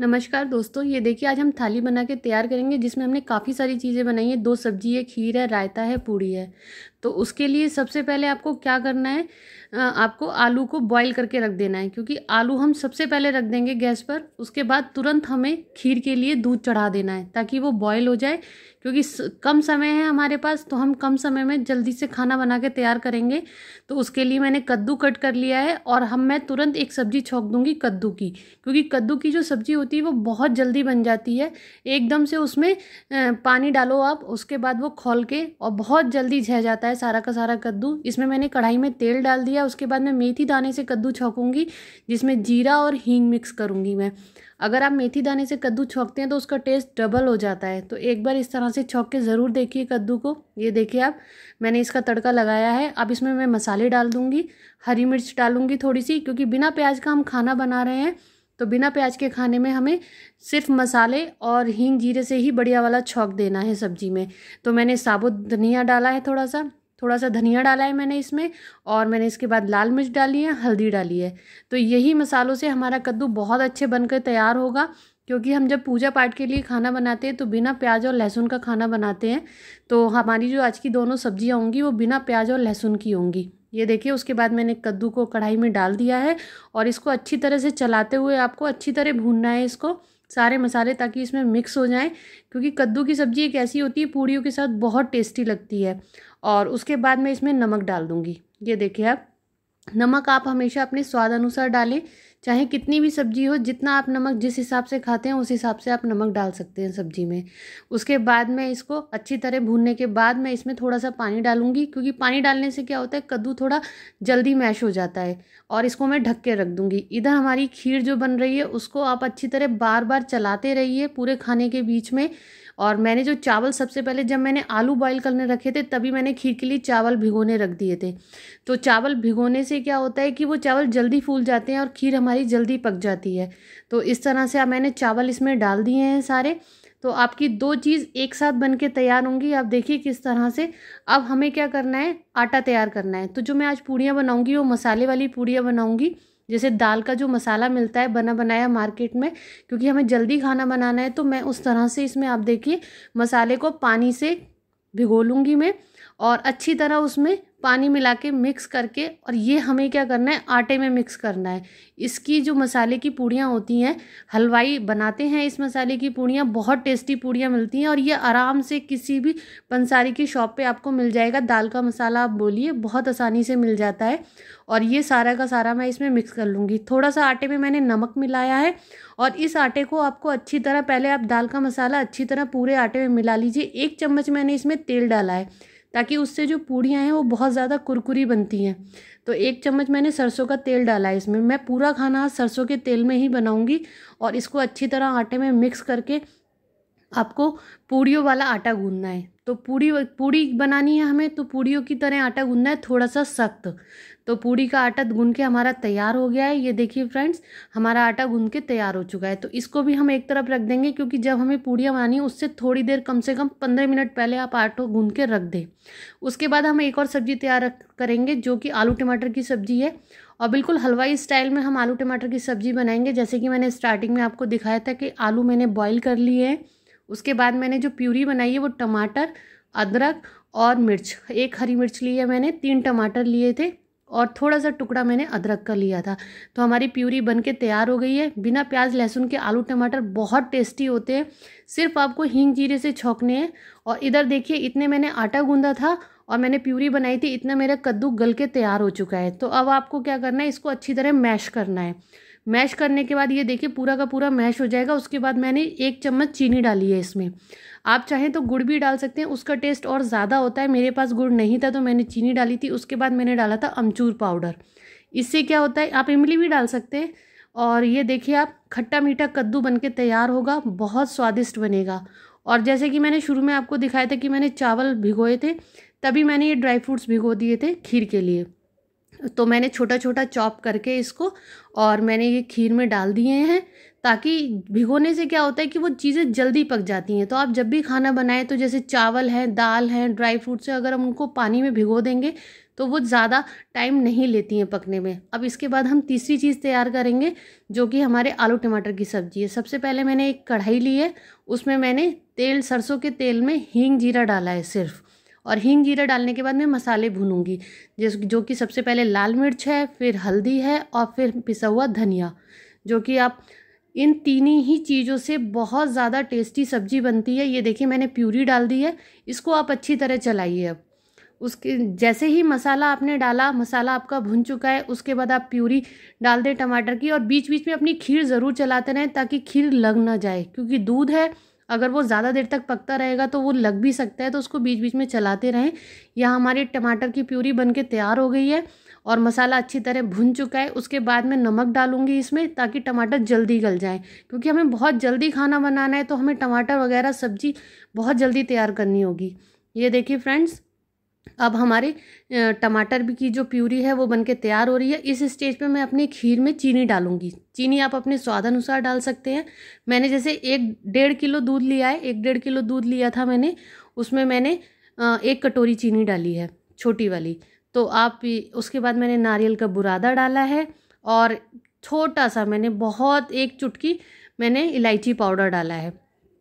नमस्कार दोस्तों ये देखिए आज हम थाली बना के तैयार करेंगे जिसमें हमने काफ़ी सारी चीज़ें बनाई हैं दो सब्जी है खीर है रायता है पूड़ी है तो उसके लिए सबसे पहले आपको क्या करना है आपको आलू को बॉईल करके रख देना है क्योंकि आलू हम सबसे पहले रख देंगे गैस पर उसके बाद तुरंत हमें खीर के लिए दूध चढ़ा देना है ताकि वो बॉयल हो जाए क्योंकि कम समय है हमारे पास तो हम कम समय में जल्दी से खाना बना के तैयार करेंगे तो उसके लिए मैंने कद्दू कट कर लिया है और हम मैं तुरंत एक सब्ज़ी छोंक दूंगी कद्दू की क्योंकि कद्दू की जो सब्ज़ी होती है वो बहुत जल्दी बन जाती है एकदम से उसमें पानी डालो आप उसके बाद वो खोल के और बहुत जल्दी झह जाता है है सारा का सारा कद्दू इसमें मैंने कढ़ाई में तेल डाल दिया उसके बाद मैं मेथी दाने से कद्दू छौकूंगी जिसमें जीरा और हींग मिक्स करूंगी मैं अगर आप मेथी दाने से कद्दू छोंकते हैं तो उसका टेस्ट डबल हो जाता है तो एक बार इस तरह से छोंक के ज़रूर देखिए कद्दू को ये देखिए आप मैंने इसका तड़का लगाया है अब इसमें मैं मसाले डाल दूँगी हरी मिर्च डालूँगी थोड़ी सी क्योंकि बिना प्याज का हम खाना बना रहे हैं तो बिना प्याज के खाने में हमें सिर्फ मसाले और हींग जीरे से ही बढ़िया वाला छौक देना है सब्जी में तो मैंने साबुत धनिया डाला है थोड़ा सा थोड़ा सा धनिया डाला है मैंने इसमें और मैंने इसके बाद लाल मिर्च डाली है हल्दी डाली है तो यही मसालों से हमारा कद्दू बहुत अच्छे बनकर तैयार होगा क्योंकि हम जब पूजा पाठ के लिए खाना बनाते हैं तो बिना प्याज और लहसुन का खाना बनाते हैं तो हमारी जो आज की दोनों सब्जियाँ होंगी वो बिना प्याज और लहसुन की होंगी ये देखिए उसके बाद मैंने कद्दू को कढ़ाई में डाल दिया है और इसको अच्छी तरह से चलाते हुए आपको अच्छी तरह भूनना है इसको सारे मसाले ताकि इसमें मिक्स हो जाएं क्योंकि कद्दू की सब्ज़ी एक ऐसी होती है पूड़ियों के साथ बहुत टेस्टी लगती है और उसके बाद मैं इसमें नमक डाल दूँगी ये देखिए आप नमक आप हमेशा अपने स्वाद अनुसार डालें चाहे कितनी भी सब्जी हो जितना आप नमक जिस हिसाब से खाते हैं उस हिसाब से आप नमक डाल सकते हैं सब्जी में उसके बाद में इसको अच्छी तरह भूनने के बाद मैं इसमें थोड़ा सा पानी डालूंगी क्योंकि पानी डालने से क्या होता है कद्दू थोड़ा जल्दी मैश हो जाता है और इसको मैं ढक के रख दूँगी इधर हमारी खीर जो बन रही है उसको आप अच्छी तरह बार बार चलाते रहिए पूरे खाने के बीच में और मैंने जो चावल सबसे पहले जब मैंने आलू बॉईल करने रखे थे तभी मैंने खीर के लिए चावल भिगोने रख दिए थे तो चावल भिगोने से क्या होता है कि वो चावल जल्दी फूल जाते हैं और खीर हमारी हमारी जल्दी पक जाती है तो इस तरह से मैंने चावल इसमें डाल दिए हैं सारे तो आपकी दो चीज़ एक साथ बन के तैयार होंगी आप देखिए किस तरह से अब हमें क्या करना है आटा तैयार करना है तो जो मैं आज पूड़ियाँ बनाऊँगी वो मसाले वाली पूड़ियाँ बनाऊँगी जैसे दाल का जो मसाला मिलता है बना बनाया मार्केट में क्योंकि हमें जल्दी खाना बनाना है तो मैं उस तरह से इसमें आप देखिए मसाले को पानी से भिगो लूँगी मैं और अच्छी तरह उसमें पानी मिला के मिक्स करके और ये हमें क्या करना है आटे में मिक्स करना है इसकी जो मसाले की पूड़ियाँ होती हैं हलवाई बनाते हैं इस मसाले की पूड़ियाँ बहुत टेस्टी पूड़ियाँ मिलती हैं और ये आराम से किसी भी पंसारी की शॉप पे आपको मिल जाएगा दाल का मसाला आप बोलिए बहुत आसानी से मिल जाता है और ये सारा का सारा मैं इसमें मिक्स कर लूँगी थोड़ा सा आटे में मैंने नमक मिलाया है और इस आटे को आपको अच्छी तरह पहले आप दाल का मसाला अच्छी तरह पूरे आटे में मिला लीजिए एक चम्मच मैंने इसमें तेल डाला है ताकि उससे जो पूड़ियाँ हैं वो बहुत ज़्यादा कुरकुरी बनती हैं तो एक चम्मच मैंने सरसों का तेल डाला है इसमें मैं पूरा खाना सरसों के तेल में ही बनाऊँगी और इसको अच्छी तरह आटे में मिक्स करके आपको पूड़ियों वाला आटा गूंदना है तो पूड़ी पूड़ी बनानी है हमें तो पूड़ियों की तरह आटा गूंदना है थोड़ा सा सख्त तो पूड़ी का आटा गूंद के हमारा तैयार हो गया है ये देखिए फ्रेंड्स हमारा आटा गूंद के तैयार हो चुका है तो इसको भी हम एक तरफ रख देंगे क्योंकि जब हमें पूड़ियाँ बनानी है उससे थोड़ी देर कम से कम पंद्रह मिनट पहले आप आटा गूंद के रख दें उसके बाद हम एक और सब्ज़ी तैयार करेंगे जो कि आलू टमाटर की सब्ज़ी है और बिल्कुल हलवाई स्टाइल में हम आलू टमाटर की सब्ज़ी बनाएंगे जैसे कि मैंने स्टार्टिंग में आपको दिखाया था कि आलू मैंने बॉईल कर लिए हैं उसके बाद मैंने जो प्यूरी बनाई है वो टमाटर अदरक और मिर्च एक हरी मिर्च ली है मैंने तीन टमाटर लिए थे और थोड़ा सा टुकड़ा मैंने अदरक का लिया था तो हमारी प्यूरी बन के तैयार हो गई है बिना प्याज लहसुन के आलू टमाटर बहुत टेस्टी होते हैं सिर्फ आपको हींग जीरे से छौंकने हैं और इधर देखिए इतने मैंने आटा गूंदा था और मैंने प्यूरी बनाई थी इतना मेरा कद्दू गल के तैयार हो चुका है तो अब आपको क्या करना है इसको अच्छी तरह मैश करना है मैश करने के बाद ये देखिए पूरा का पूरा मैश हो जाएगा उसके बाद मैंने एक चम्मच चीनी डाली है इसमें आप चाहें तो गुड़ भी डाल सकते हैं उसका टेस्ट और ज़्यादा होता है मेरे पास गुड़ नहीं था तो मैंने चीनी डाली थी उसके बाद मैंने डाला था अमचूर पाउडर इससे क्या होता है आप इमली भी डाल सकते हैं और ये देखिए आप खट्टा मीठा कद्दू बन के तैयार होगा बहुत स्वादिष्ट बनेगा और जैसे कि मैंने शुरू में आपको दिखाया था कि मैंने चावल भिगोए थे तभी मैंने ये ड्राई फ्रूट्स भिगो दिए थे खीर के लिए तो मैंने छोटा छोटा चॉप करके इसको और मैंने ये खीर में डाल दिए हैं ताकि भिगोने से क्या होता है कि वो चीज़ें जल्दी पक जाती हैं तो आप जब भी खाना बनाएं तो जैसे चावल हैं दाल हैं ड्राई फ्रूट्स हैं अगर हम उनको पानी में भिगो देंगे तो वो ज़्यादा टाइम नहीं लेती हैं पकने में अब इसके बाद हम तीसरी चीज़ तैयार करेंगे जो कि हमारे आलू टमाटर की सब्ज़ी है सबसे पहले मैंने एक कढ़ाई ली है उसमें मैंने तेल सरसों के तेल में हींग जीरा डाला है सिर्फ़ और हींग जीरा डालने के बाद मैं मसाले भूनूंगी जिस जो कि सबसे पहले लाल मिर्च है फिर हल्दी है और फिर पिसा हुआ धनिया जो कि आप इन तीन ही चीज़ों से बहुत ज़्यादा टेस्टी सब्जी बनती है ये देखिए मैंने प्यूरी डाल दी है इसको आप अच्छी तरह चलाइए अब उसके जैसे ही मसाला आपने डाला मसाला आपका भुन चुका है उसके बाद आप प्यूरी डाल दें टमाटर की और बीच बीच में अपनी खीर ज़रूर चलाते रहें ताकि खीर लग ना जाए क्योंकि दूध है अगर वो ज़्यादा देर तक पकता रहेगा तो वो लग भी सकता है तो उसको बीच बीच में चलाते रहें यह हमारी टमाटर की प्यूरी बन के तैयार हो गई है और मसाला अच्छी तरह भुन चुका है उसके बाद में नमक डालूंगी इसमें ताकि टमाटर जल्दी गल जाए क्योंकि हमें बहुत जल्दी खाना बनाना है तो हमें टमाटर वगैरह सब्जी बहुत जल्दी तैयार करनी होगी ये देखिए फ्रेंड्स अब हमारे टमाटर भी की जो प्यूरी है वो बनके तैयार हो रही है इस स्टेज पे मैं अपनी खीर में चीनी डालूंगी चीनी आप अपने स्वाद अनुसार डाल सकते हैं मैंने जैसे एक डेढ़ किलो दूध लिया है एक डेढ़ किलो दूध लिया था मैंने उसमें मैंने एक कटोरी चीनी डाली है छोटी वाली तो आप उसके बाद मैंने नारियल का बुरादा डाला है और छोटा सा मैंने बहुत एक चुटकी मैंने इलायची पाउडर डाला है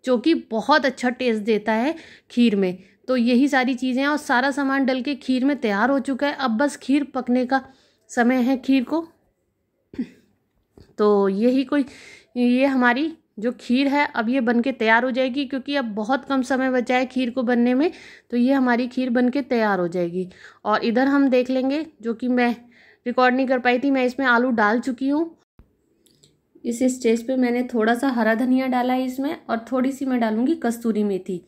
जो कि बहुत अच्छा टेस्ट देता है खीर में तो यही सारी चीज़ें हैं और सारा सामान डल के खीर में तैयार हो चुका है अब बस खीर पकने का समय है खीर को तो यही कोई ये हमारी जो खीर है अब ये बन के तैयार हो जाएगी क्योंकि अब बहुत कम समय बचा है खीर को बनने में तो ये हमारी खीर बन के तैयार हो जाएगी और इधर हम देख लेंगे जो कि मैं रिकॉर्ड नहीं कर पाई थी मैं इसमें आलू डाल चुकी हूँ इस स्टेज पे मैंने थोड़ा सा हरा धनिया डाला है इसमें और थोड़ी सी मैं डालूँगी कस्तूरी मेथी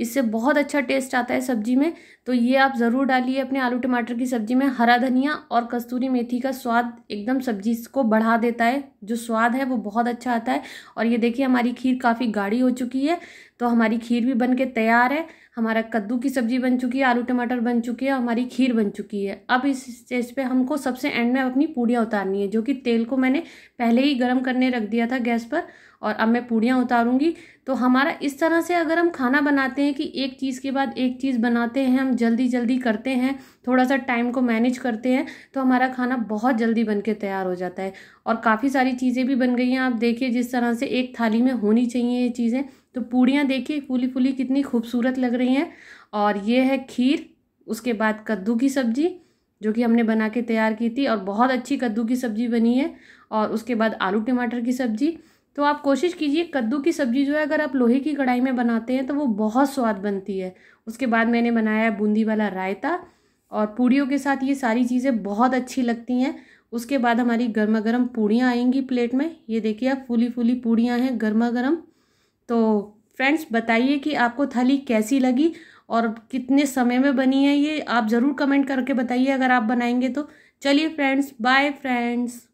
इससे बहुत अच्छा टेस्ट आता है सब्जी में तो ये आप ज़रूर डालिए अपने आलू टमाटर की सब्जी में हरा धनिया और कस्तूरी मेथी का स्वाद एकदम सब्जी को बढ़ा देता है जो स्वाद है वो बहुत अच्छा आता है और ये देखिए हमारी खीर काफ़ी गाढ़ी हो चुकी है तो हमारी खीर भी बन के तैयार है हमारा कद्दू की सब्जी बन चुकी है आलू टमाटर बन चुकी है हमारी खीर बन चुकी है अब इस स्टेज पे हमको सबसे एंड में अपनी पूड़ियाँ उतारनी है जो कि तेल को मैंने पहले ही गर्म करने रख दिया था गैस पर और अब मैं पूड़ियाँ उतारूँगी तो हमारा इस तरह से अगर हम खाना बनाते हैं कि एक चीज़ के बाद एक चीज़ बनाते हैं हम जल्दी जल्दी करते हैं थोड़ा सा टाइम को मैनेज करते हैं तो हमारा खाना बहुत जल्दी बन के तैयार हो जाता है और काफ़ी सारी चीज़ें भी बन गई हैं आप देखिए जिस तरह से एक थाली में होनी चाहिए ये चीज़ें तो पूड़ियाँ देखिए फूली फूली कितनी खूबसूरत लग रही हैं और ये है खीर उसके बाद कद्दू की सब्ज़ी जो कि हमने बना के तैयार की थी और बहुत अच्छी कद्दू की सब्ज़ी बनी है और उसके बाद आलू टमाटर की सब्ज़ी तो आप कोशिश कीजिए कद्दू की सब्ज़ी जो है अगर आप लोहे की कढ़ाई में बनाते हैं तो वो बहुत स्वाद बनती है उसके बाद मैंने बनाया है बूंदी वाला रायता और पूड़ियों के साथ ये सारी चीज़ें बहुत अच्छी लगती हैं उसके बाद हमारी गर्मा गर्म पूड़ियाँ आएंगी प्लेट में ये देखिए आप फूली फूली पूड़ियाँ हैं गर्मा गर्म तो फ्रेंड्स बताइए कि आपको थाली कैसी लगी और कितने समय में बनी है ये आप ज़रूर कमेंट करके बताइए अगर आप बनाएंगे तो चलिए फ्रेंड्स बाय फ्रेंड्स